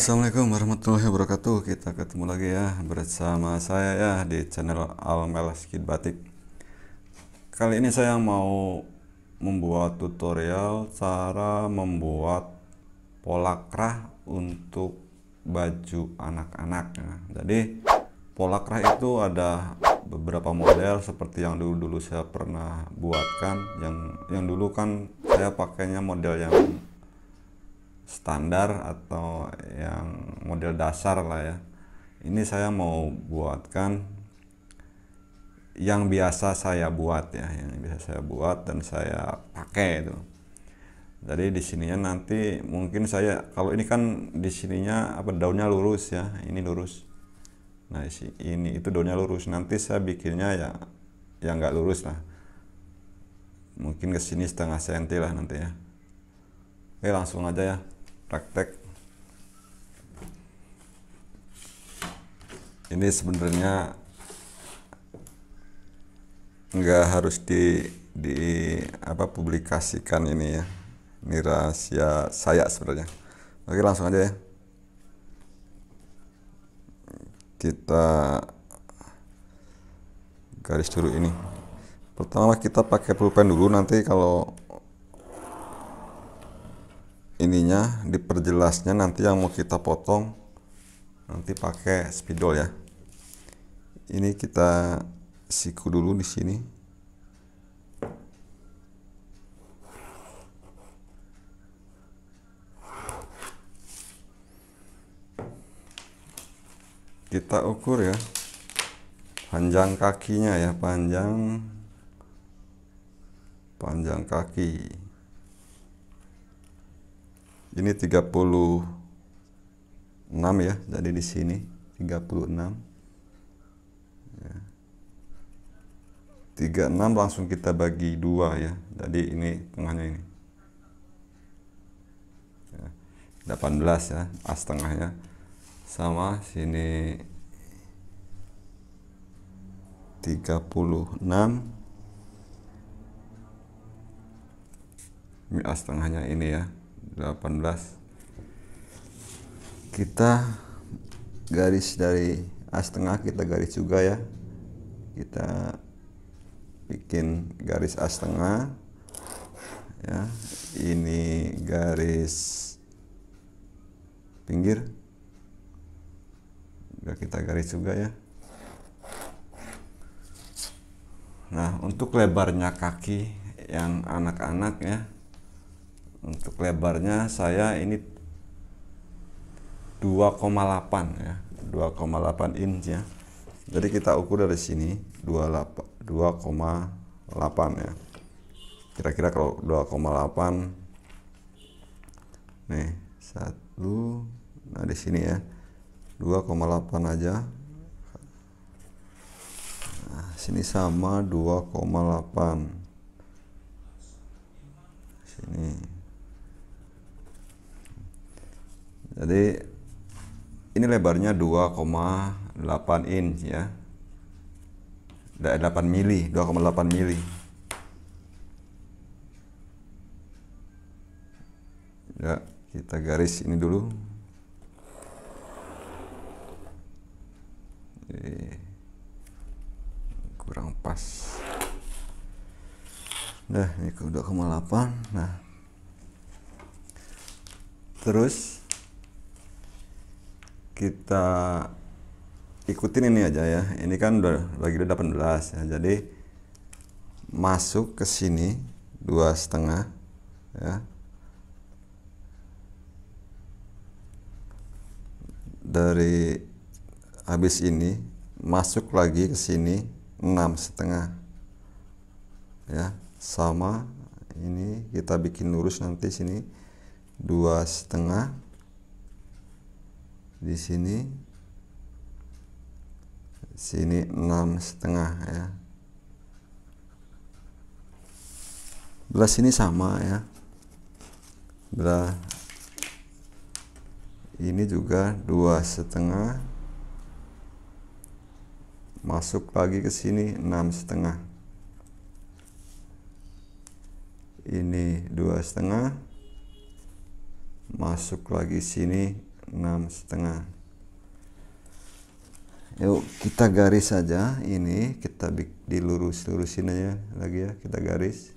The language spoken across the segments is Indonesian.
assalamualaikum warahmatullahi wabarakatuh kita ketemu lagi ya bersama saya ya di channel Almel Skid Batik kali ini saya mau membuat tutorial cara membuat pola krah untuk baju anak-anak nah, jadi pola krah itu ada beberapa model seperti yang dulu-dulu saya pernah buatkan yang yang dulu kan saya pakainya model yang standar atau yang model dasar lah ya ini saya mau buatkan yang biasa saya buat ya yang biasa saya buat dan saya pakai itu jadi di sininya nanti mungkin saya kalau ini kan di sininya apa daunnya lurus ya ini lurus nah isi ini itu daunnya lurus nanti saya bikinnya ya yang nggak lurus lah mungkin ke sini setengah senti lah nanti ya oke langsung aja ya praktek ini sebenarnya nggak harus di di apa publikasikan ini ya ini rahasia saya sebenarnya oke langsung aja ya kita garis dulu ini pertama kita pakai pulpen dulu nanti kalau ininya diperjelasnya nanti yang mau kita potong nanti pakai spidol ya ini kita siku dulu di sini kita ukur ya panjang kakinya ya panjang panjang kaki ini 36 ya jadi di sini 36 ya. 36 langsung kita bagi dua ya jadi ini tengahnya ini ya. delapan 18 ya as tengahnya sama sini 36 ini as tengahnya ini ya 18 kita garis dari as tengah kita garis juga ya kita bikin garis as tengah ya ini garis pinggir udah kita garis juga ya nah untuk lebarnya kaki yang anak-anak ya untuk lebarnya saya ini 2,8 ya 2,8 inch ya jadi kita ukur dari sini 2,8 ya kira-kira kalau 2,8 nih satu nah di sini ya 2,8 aja nah, sini sama 2,8 Jadi ini lebarnya 2,8 inch ya. 8 mili, 2,8 mili. Ya, kita garis ini dulu. Jadi, kurang pas. Nah, ini ke 2,8. Nah. Terus kita ikutin ini aja ya. Ini kan udah lagi 18 ya. Jadi masuk ke sini dua setengah ya. Dari habis ini masuk lagi ke sini enam setengah ya sama ini kita bikin lurus nanti sini dua setengah di sini sini enam setengah ya belah ini sama ya belah ini juga dua setengah masuk lagi ke sini enam setengah ini dua setengah masuk lagi sini enam setengah yuk kita garis saja ini kita dilurus-lurusin aja lagi ya kita garis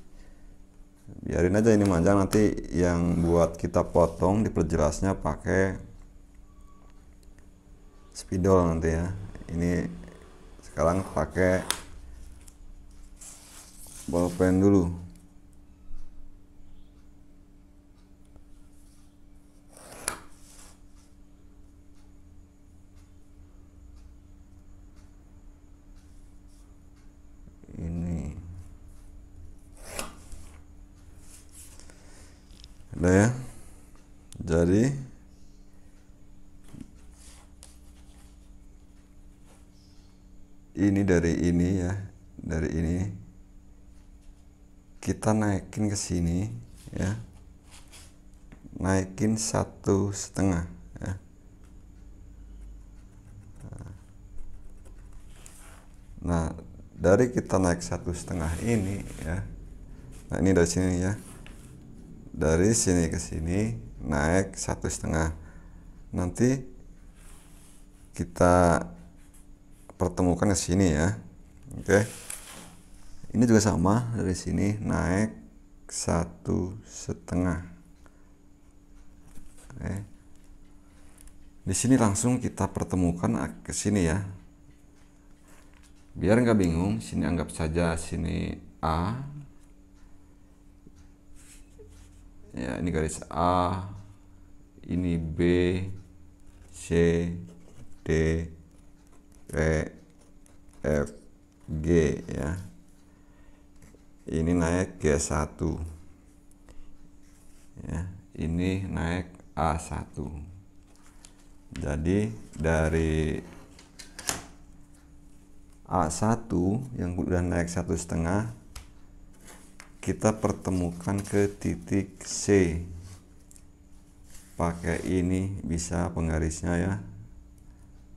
biarin aja ini panjang nanti yang buat kita potong diperjelasnya pakai spidol nanti ya ini sekarang pakai bolpen dulu ya jadi ini dari ini ya dari ini kita naikin ke sini ya naikin satu setengah ya nah dari kita naik satu setengah ini ya nah ini dari sini ya dari sini ke sini naik satu setengah nanti kita pertemukan ke sini ya oke okay. ini juga sama dari sini naik satu setengah oke okay. di sini langsung kita pertemukan ke sini ya biar nggak bingung sini anggap saja sini A ya ini garis A ini B C D E F G ya ini naik G1 ya ini naik A1 jadi dari A1 yang udah naik satu setengah kita pertemukan ke titik C pakai ini bisa penggarisnya ya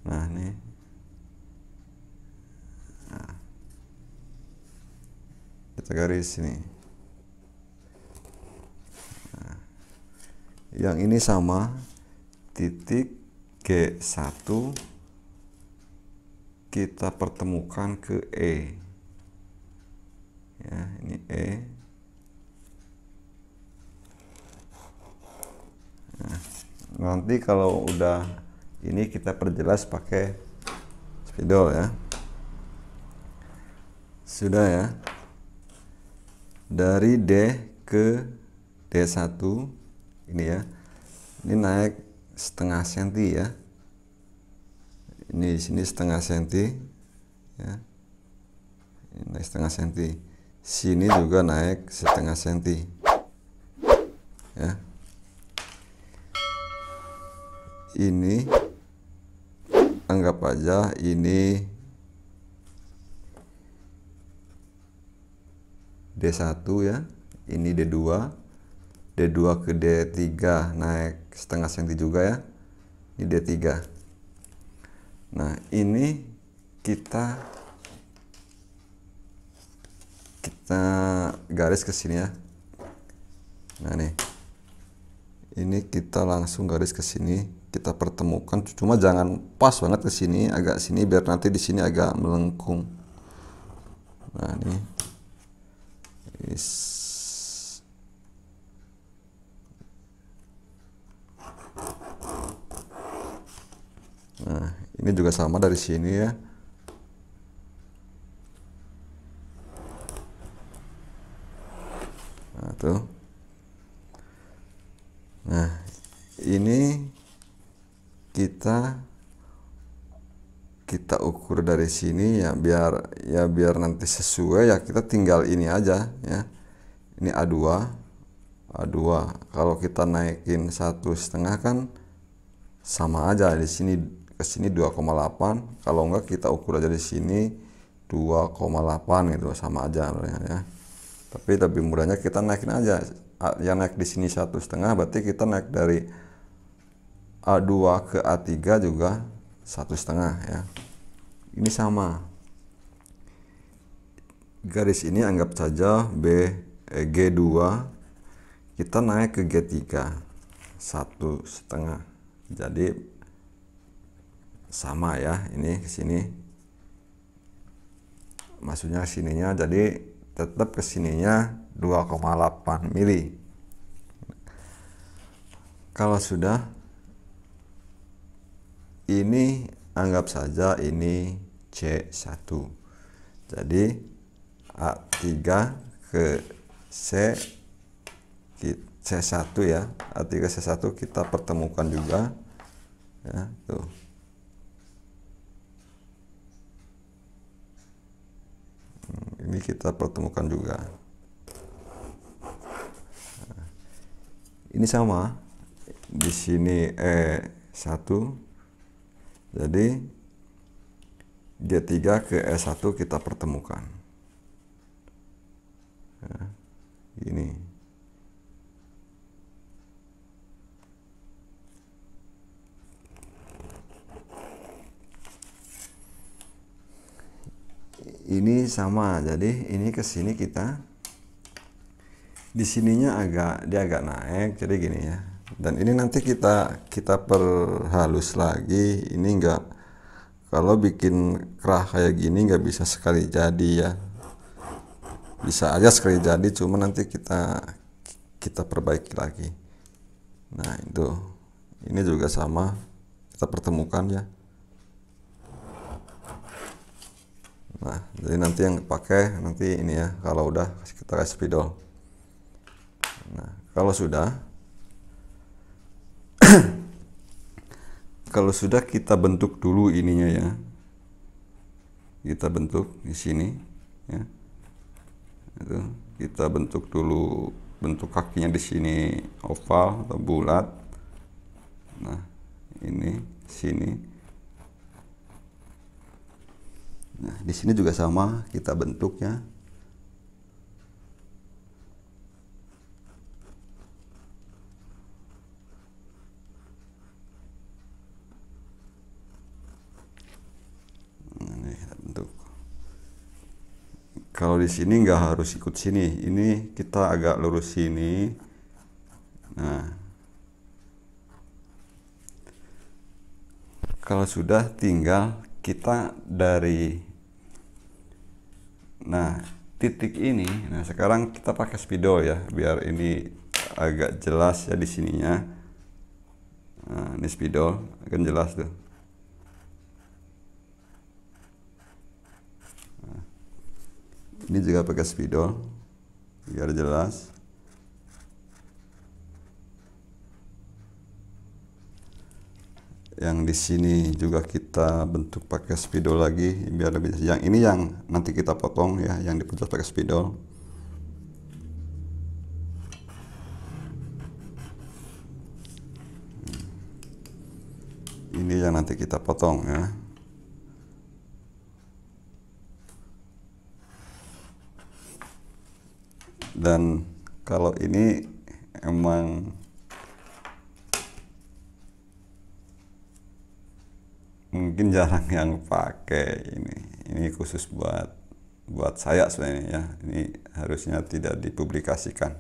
nah ini nah. kita garis ini nah. yang ini sama titik G1 kita pertemukan ke E ya ini E nanti kalau udah ini kita perjelas pakai spidol ya. Sudah ya. Dari D ke D1 ini ya. Ini naik setengah senti ya. Ini sini setengah senti ya. Ini naik setengah senti. Sini juga naik setengah senti. Ya. ini anggap aja ini D1 ya ini D2 D2 ke D3 naik setengah senti juga ya ini D3 nah ini kita kita garis ke sini ya nah nih ini kita langsung garis ke sini kita pertemukan cuma jangan pas banget ke sini agak sini biar nanti di sini agak melengkung nah ini nah ini juga sama dari sini ya ukur dari sini ya biar ya biar nanti sesuai ya kita tinggal ini aja ya ini A2 A2 kalau kita naikin satu setengah kan sama aja di sini ke sini 2,8 kalau enggak kita ukur aja di sini 2,8 gitu sama aja ya tapi lebih mudahnya kita naikin aja yang naik di sini satu setengah berarti kita naik dari A2 ke A3 juga satu setengah ya ini sama garis ini anggap saja B eh, G2 kita naik ke G3 satu setengah jadi sama ya ini ke sini maksudnya sininya jadi tetap ke kesininya 2,8 mili kalau sudah ini anggap saja ini C1 jadi A3 ke C C1 ya A3 C1 kita pertemukan juga ya tuh hmm, ini kita pertemukan juga ini sama di sini E1 jadi D3 ke e S1 kita pertemukan. Ya, ini. Ini sama, jadi ini ke sini kita di sininya agak dia agak naik jadi gini ya dan ini nanti kita kita perhalus lagi ini enggak kalau bikin kerah kayak gini nggak bisa sekali jadi ya bisa aja sekali jadi cuma nanti kita kita perbaiki lagi nah itu ini juga sama kita pertemukan ya nah jadi nanti yang pakai nanti ini ya kalau udah kita kasih spidol nah kalau sudah kalau sudah kita bentuk dulu ininya ya kita bentuk di sini ya itu kita bentuk dulu bentuk kakinya di sini oval atau bulat nah ini sini nah di sini juga sama kita bentuknya kalau di sini nggak harus ikut sini ini kita agak lurus sini nah kalau sudah tinggal kita dari nah titik ini nah sekarang kita pakai spidol ya biar ini agak jelas ya di sininya nah, ini spidol akan jelas tuh ini juga pakai spidol biar jelas yang di sini juga kita bentuk pakai spidol lagi biar lebih yang ini yang nanti kita potong ya yang dipotong pakai spidol ini yang nanti kita potong ya dan kalau ini emang mungkin jarang yang pakai ini ini khusus buat buat saya sebenarnya ya ini harusnya tidak dipublikasikan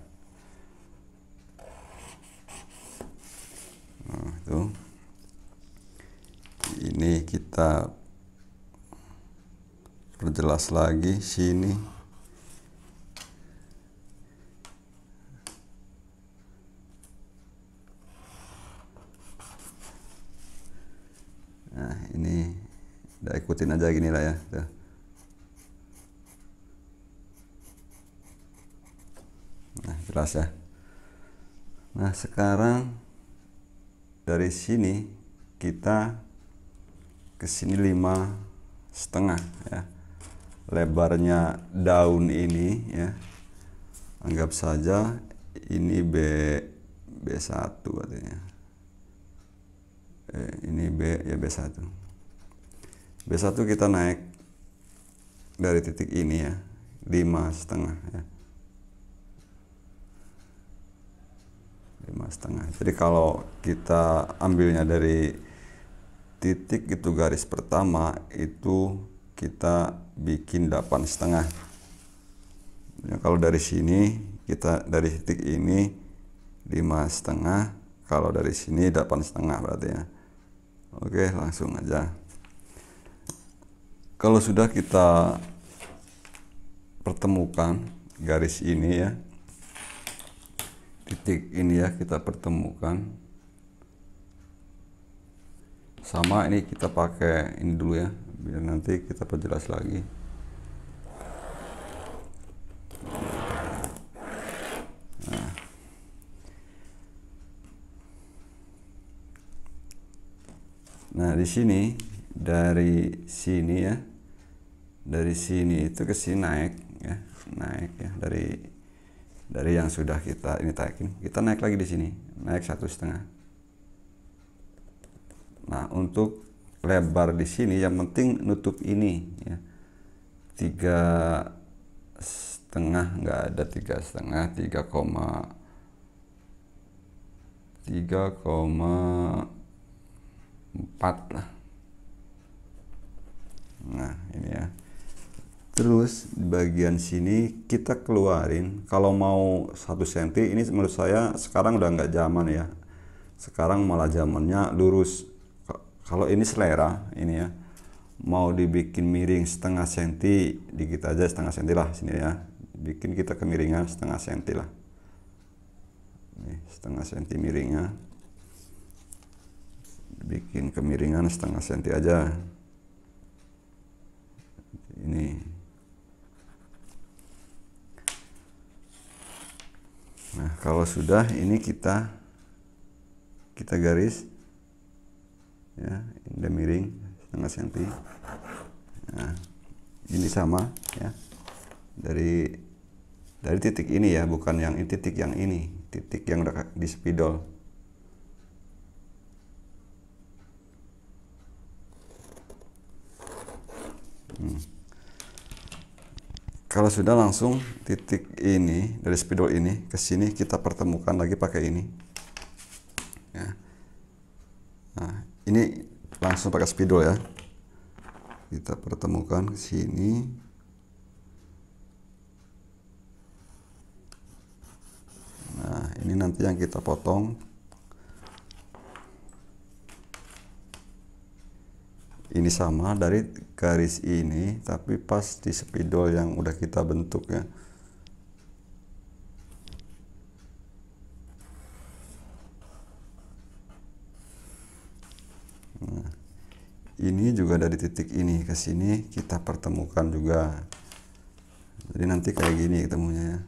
nah, itu ini kita perjelas lagi sini ikutin aja gini lah ya gitu. nah jelas ya nah sekarang dari sini kita ke sini lima setengah ya lebarnya daun ini ya anggap saja ini B B1 artinya eh, ini B ya B1 B1 kita naik dari titik ini ya 5 setengah ya 5 setengah jadi kalau kita ambilnya dari titik itu garis pertama itu kita bikin 8 setengah ya, kalau dari sini kita dari titik ini 5 setengah kalau dari sini 8 setengah berarti ya Oke langsung aja kalau sudah kita pertemukan garis ini ya titik ini ya kita pertemukan sama ini kita pakai ini dulu ya biar nanti kita perjelas lagi nah. nah di sini dari sini ya dari sini itu ke sini naik ya naik ya dari dari yang sudah kita ini taikin kita naik lagi di sini naik satu setengah nah untuk lebar di sini yang penting nutup ini ya tiga setengah nggak ada tiga setengah tiga koma tiga koma empat lah terus di bagian sini kita keluarin kalau mau satu senti ini menurut saya sekarang udah nggak zaman ya sekarang malah zamannya lurus kalau ini selera ini ya mau dibikin miring setengah senti dikit aja setengah senti lah sini ya bikin kita kemiringan setengah senti lah Nih, setengah senti miringnya bikin kemiringan setengah senti aja ini Nah, kalau sudah ini kita kita garis ya, indah miring setengah senti. Nah, ini sama ya. Dari dari titik ini ya, bukan yang ini titik yang ini, titik yang di spidol. kalau sudah langsung titik ini dari spidol ini ke sini kita pertemukan lagi pakai ini ya. nah ini langsung pakai spidol ya kita pertemukan ke sini nah ini nanti yang kita potong ini sama dari garis ini tapi pas di spidol yang udah kita bentuk ya nah, ini juga dari titik ini ke sini kita pertemukan juga jadi nanti kayak gini ketemunya ya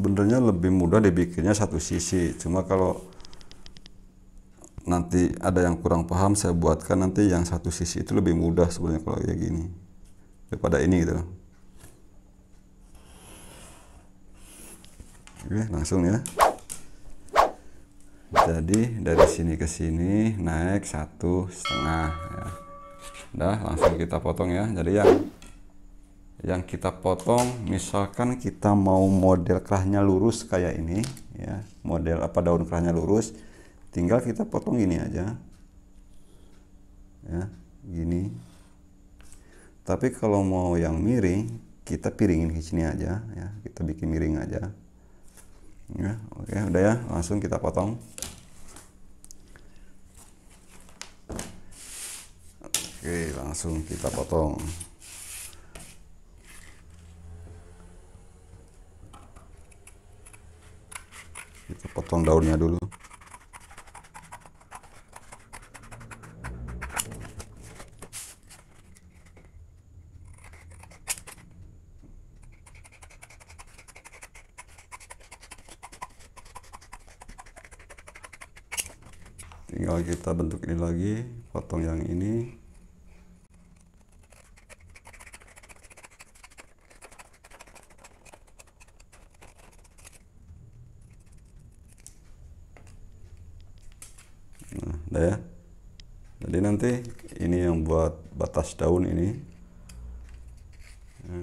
sebenarnya lebih mudah dibikinnya satu sisi cuma kalau nanti ada yang kurang paham saya buatkan nanti yang satu sisi itu lebih mudah sebenarnya kalau kayak gini daripada ini gitu oke langsung ya jadi dari sini ke sini naik satu setengah ya udah langsung kita potong ya jadi yang yang kita potong misalkan kita mau model kerahnya lurus kayak ini ya model apa daun kerahnya lurus tinggal kita potong ini aja ya gini tapi kalau mau yang miring kita piringin ke sini aja ya kita bikin miring aja ya oke udah ya langsung kita potong oke langsung kita potong kita potong daunnya dulu tinggal kita bentuk ini lagi potong yang ini daun ini ya.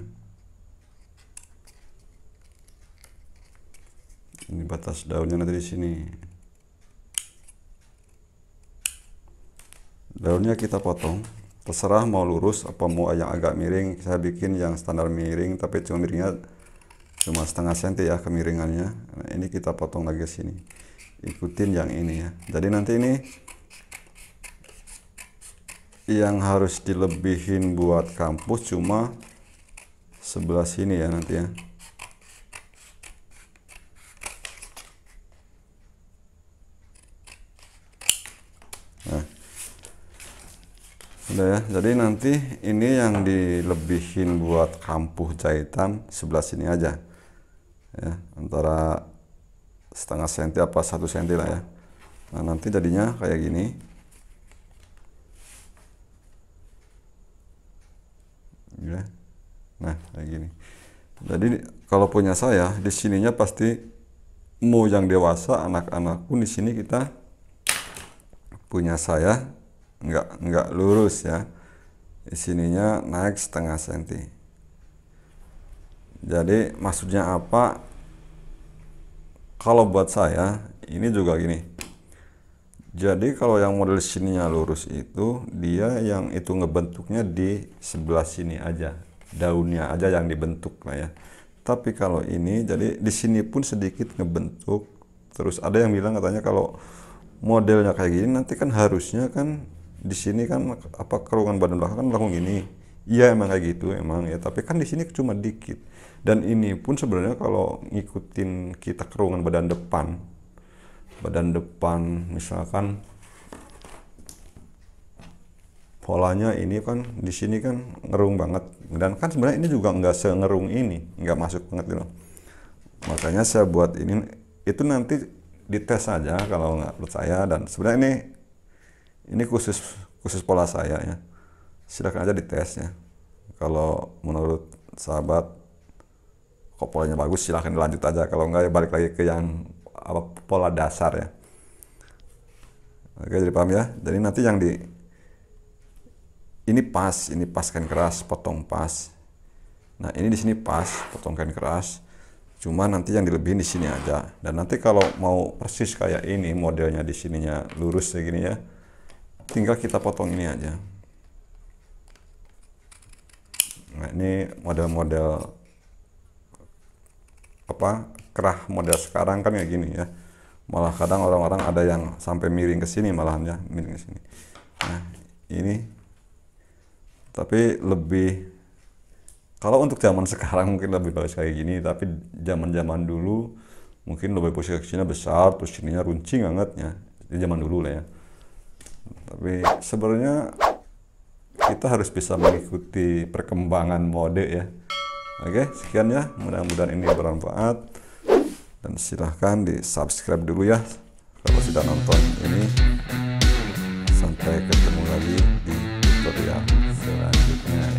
ini batas daunnya nanti di sini daunnya kita potong terserah mau lurus apa mau yang agak miring saya bikin yang standar miring tapi cuma miringnya cuma setengah senti ya kemiringannya nah, ini kita potong lagi sini ikutin yang ini ya jadi nanti ini yang harus dilebihin buat kampus cuma sebelah sini ya nanti ya nah. udah ya jadi nanti ini yang dilebihin buat kampus jahitan sebelah sini aja ya antara setengah senti apa satu senti lah ya nah nanti jadinya kayak gini ya. Nah, kayak gini. Jadi kalau punya saya di sininya pasti mau yang dewasa anak-anak pun di sini kita punya saya nggak nggak lurus ya di sininya naik setengah senti jadi maksudnya apa kalau buat saya ini juga gini jadi kalau yang model sininya lurus itu dia yang itu ngebentuknya di sebelah sini aja daunnya aja yang dibentuk lah ya. Tapi kalau ini jadi di sini pun sedikit ngebentuk. Terus ada yang bilang katanya kalau modelnya kayak gini nanti kan harusnya kan di sini kan apa kerungan badan belakang kan langsung gini. Iya emang kayak gitu emang ya. Tapi kan di sini cuma dikit. Dan ini pun sebenarnya kalau ngikutin kita kerungan badan depan badan depan misalkan polanya ini kan di sini kan ngerung banget dan kan sebenarnya ini juga nggak sengerung ini nggak masuk banget gitu makanya saya buat ini itu nanti dites aja kalau nggak menurut saya dan sebenarnya ini ini khusus khusus pola saya ya silahkan aja dites ya kalau menurut sahabat kok polanya bagus silahkan dilanjut aja kalau nggak ya balik lagi ke yang apa pola dasar ya. Oke, jadi paham ya? Jadi nanti yang di ini pas, ini pas kain keras, potong pas. Nah, ini di sini pas, potong kain keras. Cuma nanti yang dilebihin di sini aja. Dan nanti kalau mau persis kayak ini modelnya di sininya lurus segini ya. Tinggal kita potong ini aja. Nah, ini model-model apa kerah model sekarang kan kayak gini ya malah kadang orang-orang ada yang sampai miring ke sini malahnya miring ke sini nah ini tapi lebih kalau untuk zaman sekarang mungkin lebih bagus kayak gini tapi zaman-zaman dulu mungkin lebih posisi besar terus sininya runcing banget ya di zaman dulu lah ya tapi sebenarnya kita harus bisa mengikuti perkembangan mode ya. Oke, sekian ya. Mudah-mudahan ini bermanfaat dan silahkan di subscribe dulu ya kalau sudah nonton ini sampai ketemu lagi di tutorial selanjutnya